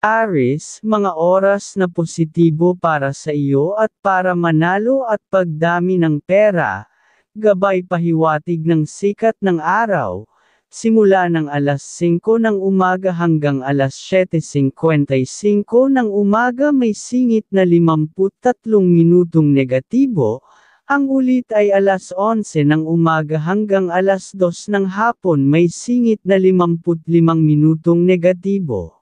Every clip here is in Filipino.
Aris, mga oras na positibo para sa iyo at para manalo at pagdami ng pera, gabay pahiwatig ng sikat ng araw, simula ng alas 5 ng umaga hanggang alas 7.55 ng umaga may singit na 53 minutong negatibo, ang ulit ay alas 11 ng umaga hanggang alas 2 ng hapon may singit na 55 minutong negatibo.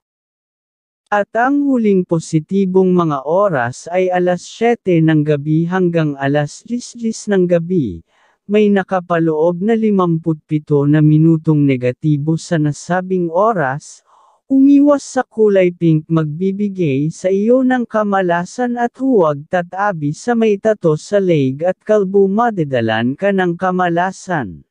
At ang huling positibong mga oras ay alas 7 ng gabi hanggang alas 10 ng gabi, may nakapaloob na 57 na minutong negatibo sa nasabing oras, umiwas sa kulay pink magbibigay sa iyo ng kamalasan at huwag tatabi sa may tato sa leg at kalbo madedalan ka ng kamalasan.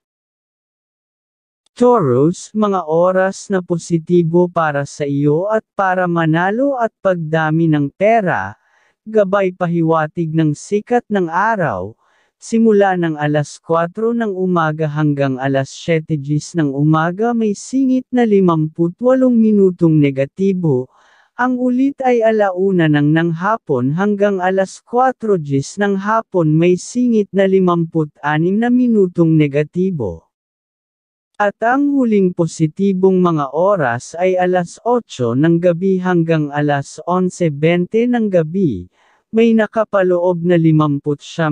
Taurus, mga oras na positibo para sa iyo at para manalo at pagdami ng pera, gabay pahiwatig ng sikat ng araw, simula ng alas 4 ng umaga hanggang alas 7 gis ng umaga may singit na 58 minutong negatibo, ang ulit ay alauna ng ng hapon hanggang alas 4 gis ng hapon may singit na 56 na minutong negatibo. At ang huling positibong mga oras ay alas 8 ng gabi hanggang alas 11.20 ng gabi, may nakapaloob na 59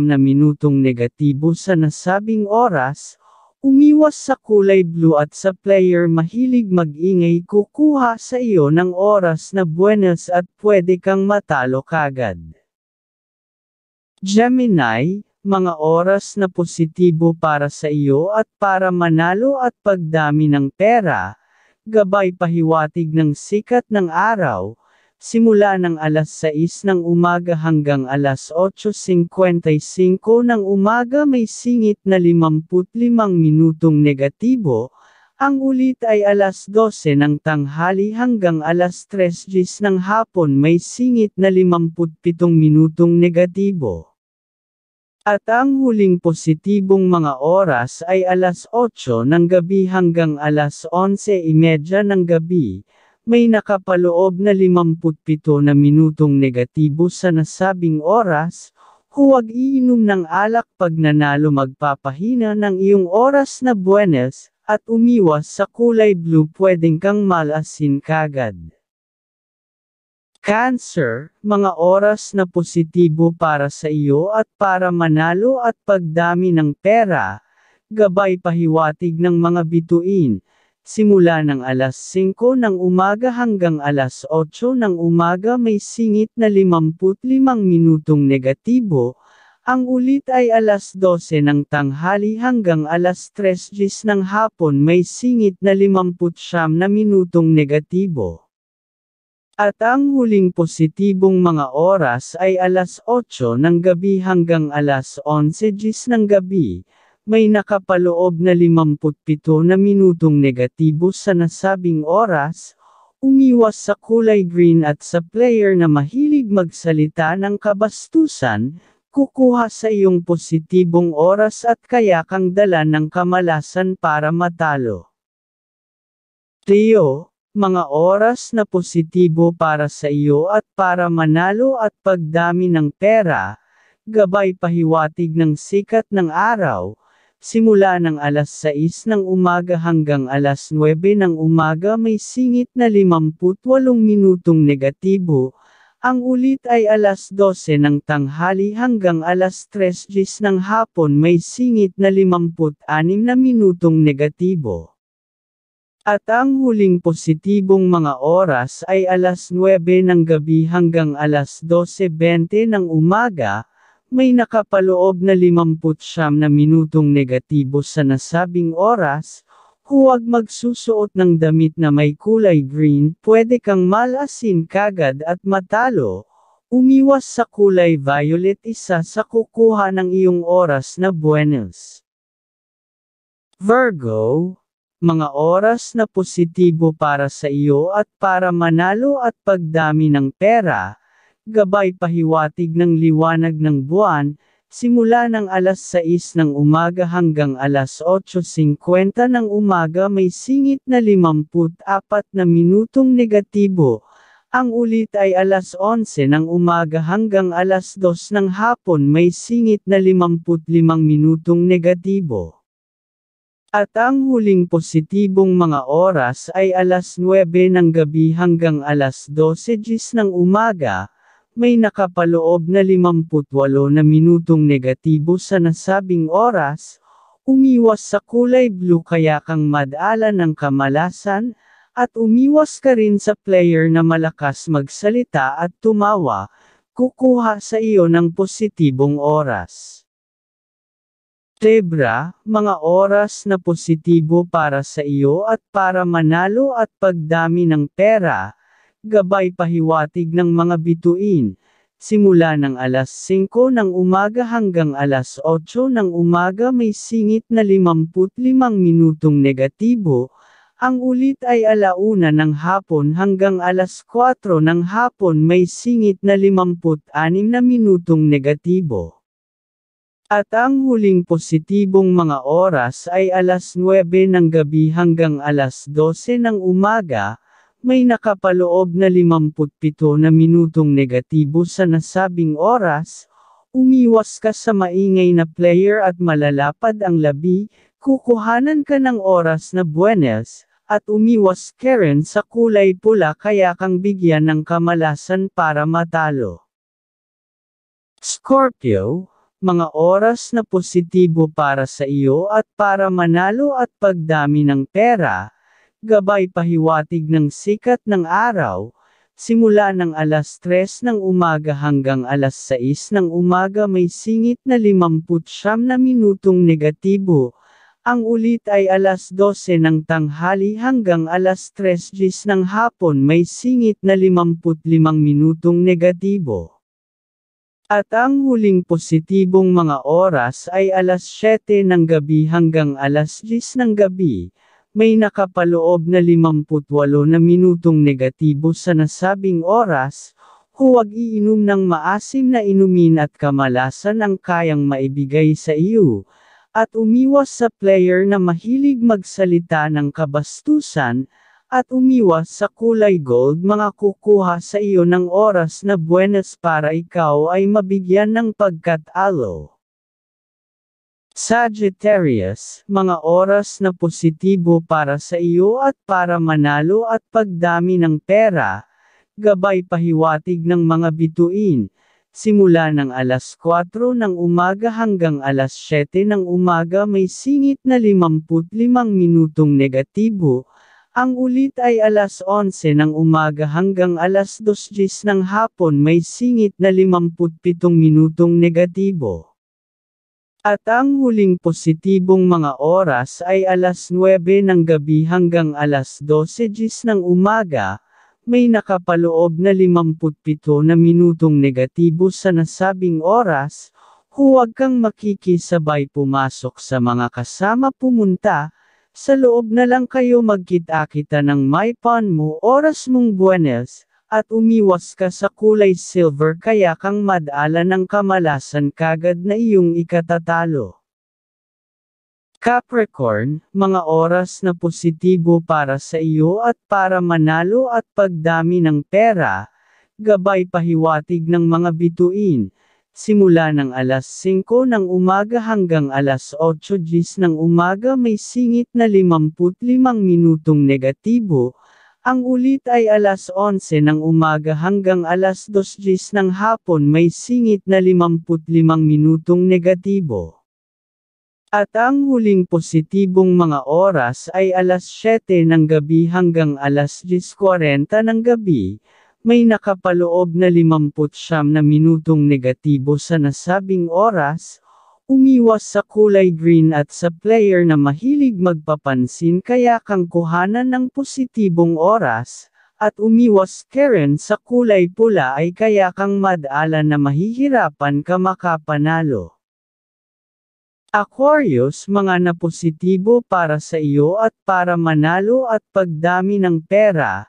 na minutong negatibo sa nasabing oras, umiwas sa kulay blue at sa player mahilig magingay kukuha sa iyo ng oras na buenas at pwede kang matalo kagad. Gemini, mga oras na positibo para sa iyo at para manalo at pagdami ng pera, gabay pahiwatig ng sikat ng araw, simula ng alas 6 ng umaga hanggang alas 8.55 ng umaga may singit na 55 minutong negatibo, ang ulit ay alas 12 ng tanghali hanggang alas 3 ng hapon may singit na 57 minutong negatibo. At ang huling positibong mga oras ay alas 8 ng gabi hanggang alas 11.30 e ng gabi, may nakapaloob na 57 na minutong negatibo sa nasabing oras, huwag iinom ng alak pag nanalo magpapahina ng iyong oras na buenas, at umiwas sa kulay blue pwedeng kang malasin kagad. Cancer, mga oras na positibo para sa iyo at para manalo at pagdami ng pera, gabay pahiwatig ng mga bituin, simula ng alas 5 ng umaga hanggang alas 8 ng umaga may singit na 55 minutong negatibo, ang ulit ay alas 12 ng tanghali hanggang alas 3 ng hapon may singit na 59 na minutong negatibo. At ang huling positibong mga oras ay alas 8 ng gabi hanggang alas 11 gis ng gabi, may nakapaloob na 57 na minutong negatibo sa nasabing oras, umiwas sa kulay green at sa player na mahilig magsalita ng kabastusan, kukuha sa iyong positibong oras at kaya kang dala ng kamalasan para matalo. Teo, mga oras na positibo para sa iyo at para manalo at pagdami ng pera, gabay pahiwatig ng sikat ng araw, simula ng alas 6 ng umaga hanggang alas 9 ng umaga may singit na 58 minutong negatibo, ang ulit ay alas 12 ng tanghali hanggang alas 3 ng hapon may singit na 56 na minutong negatibo. At ang huling positibong mga oras ay alas 9 ng gabi hanggang alas 12.20 ng umaga, may nakapaloob na 59 na minutong negatibo sa nasabing oras, huwag magsusuot ng damit na may kulay green, pwede kang malasin kagad at matalo. Umiwas sa kulay violet isa sa kukuha ng iyong oras na buenos. Virgo mga oras na positibo para sa iyo at para manalo at pagdami ng pera, gabay pahiwatig ng liwanag ng buwan, simula ng alas 6 ng umaga hanggang alas 8.50 ng umaga may singit na 54 na minutong negatibo, ang ulit ay alas 11 ng umaga hanggang alas 2 ng hapon may singit na 55 minutong negatibo. At ang huling positibong mga oras ay alas 9 ng gabi hanggang alas 12 ng umaga, may nakapaloob na 58 na minutong negatibo sa nasabing oras, umiwas sa kulay blue kaya kang madala ng kamalasan, at umiwas ka rin sa player na malakas magsalita at tumawa, kukuha sa iyo ng positibong oras. Tebra, mga oras na positibo para sa iyo at para manalo at pagdami ng pera, gabay pahiwatig ng mga bituin, simula ng alas 5 ng umaga hanggang alas 8 ng umaga may singit na 55 minutong negatibo, ang ulit ay alauna ng hapon hanggang alas 4 ng hapon may singit na 56 na minutong negatibo. At ang huling positibong mga oras ay alas 9 ng gabi hanggang alas 12 ng umaga, may nakapaloob na 57 na minutong negatibo sa nasabing oras, umiwas ka sa maingay na player at malalapad ang labi, kukuhanan ka ng oras na buenas, at umiwas Karen sa kulay pula kaya kang bigyan ng kamalasan para matalo. Scorpio, mga oras na positibo para sa iyo at para manalo at pagdami ng pera, gabay pahiwatig ng sikat ng araw, simula ng alas 3 ng umaga hanggang alas 6 ng umaga may singit na 59 na minutong negatibo, ang ulit ay alas 12 ng tanghali hanggang alas 3 ng hapon may singit na 55 minutong negatibo. At ang huling positibong mga oras ay alas 7 ng gabi hanggang alas 10 ng gabi, may nakapaloob na 58 na minutong negatibo sa nasabing oras, huwag iinom ng maasim na inumin at kamalasan ang kayang maibigay sa iyo, at umiwas sa player na mahilig magsalita ng kabastusan, at umiwas sa kulay gold mga kukuha sa iyo ng oras na buenas para ikaw ay mabigyan ng pagkatalo. Sagittarius, mga oras na positibo para sa iyo at para manalo at pagdami ng pera, gabay pahiwatig ng mga bituin, simula ng alas 4 ng umaga hanggang alas 7 ng umaga may singit na 55 minutong negatibo, ang ulit ay alas 11 ng umaga hanggang alas 2 ng hapon may singit na 57 minutong negatibo. At ang huling positibong mga oras ay alas 9 ng gabi hanggang alas 12 ng umaga, may nakapaloob na 57 na minutong negatibo sa nasabing oras, huwag kang makikisabay pumasok sa mga kasama pumunta, sa loob na lang kayo magkita-kita ng maipan mo oras mong buwanes, at umiwas ka sa kulay silver kaya kang madala ng kamalasan kagad na iyong ikatatalo. Capricorn, mga oras na positibo para sa iyo at para manalo at pagdami ng pera, gabay pahiwatig ng mga bituin, Simula ng alas 5 ng umaga hanggang alas 8 ng umaga may singit na 55 minutong negatibo, ang ulit ay alas 11 ng umaga hanggang alas 2 ng hapon may singit na 55 minutong negatibo. At ang huling positibong mga oras ay alas 7 ng gabi hanggang alas 10.40 ng gabi, may nakapaloob na 59 na minutong negatibo sa nasabing oras, umiwas sa kulay green at sa player na mahilig magpapansin kaya kang kuhanan ng positibong oras, at umiwas Karen sa kulay pula ay kaya kang madala na mahihirapan ka makapanalo. Aquarius mga na positibo para sa iyo at para manalo at pagdami ng pera,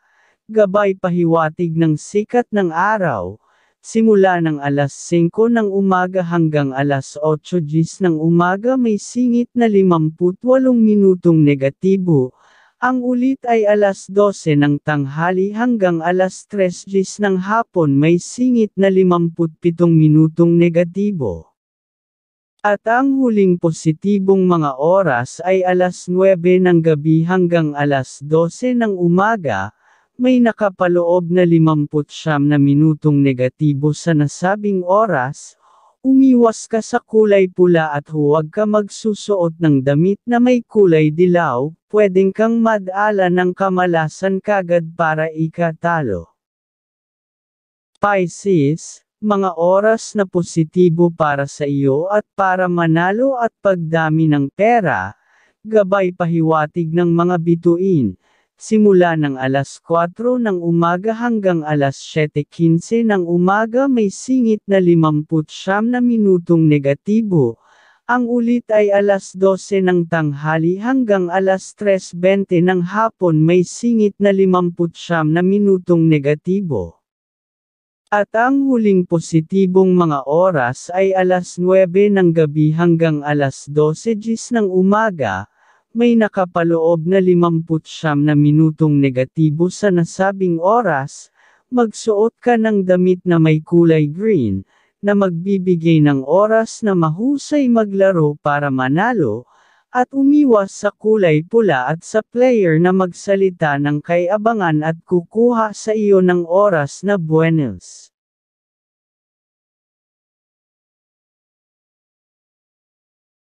gabay pahiwatig ng sikat ng araw, simula ng alas 5 ng umaga hanggang alas 8 ng umaga may singit na 58 minutong negatibo, ang ulit ay alas 12 ng tanghali hanggang alas 3 ng hapon may singit na 57 minutong negatibo. At ang huling positibong mga oras ay alas 9 ng gabi hanggang alas 12 ng umaga, may nakapaloob na 59 na minutong negatibo sa nasabing oras, umiwas ka sa kulay pula at huwag ka magsusuot ng damit na may kulay dilaw, pwedeng kang madala ng kamalasan kagad para ikatalo. Pisces, mga oras na positibo para sa iyo at para manalo at pagdami ng pera, gabay pahiwatig ng mga bituin Simula ng alas 4 ng umaga hanggang alas 7.15 ng umaga may singit na 59 na minutong negatibo, ang ulit ay alas 12 ng tanghali hanggang alas 3.20 ng hapon may singit na 59 na minutong negatibo. At ang huling positibong mga oras ay alas 9 ng gabi hanggang alas 12 gis ng umaga, may nakapaloob na 59 na minutong negatibo sa nasabing oras, magsuot ka ng damit na may kulay green, na magbibigay ng oras na mahusay maglaro para manalo, at umiwas sa kulay pula at sa player na magsalita ng kayabangan at kukuha sa iyo ng oras na buenos.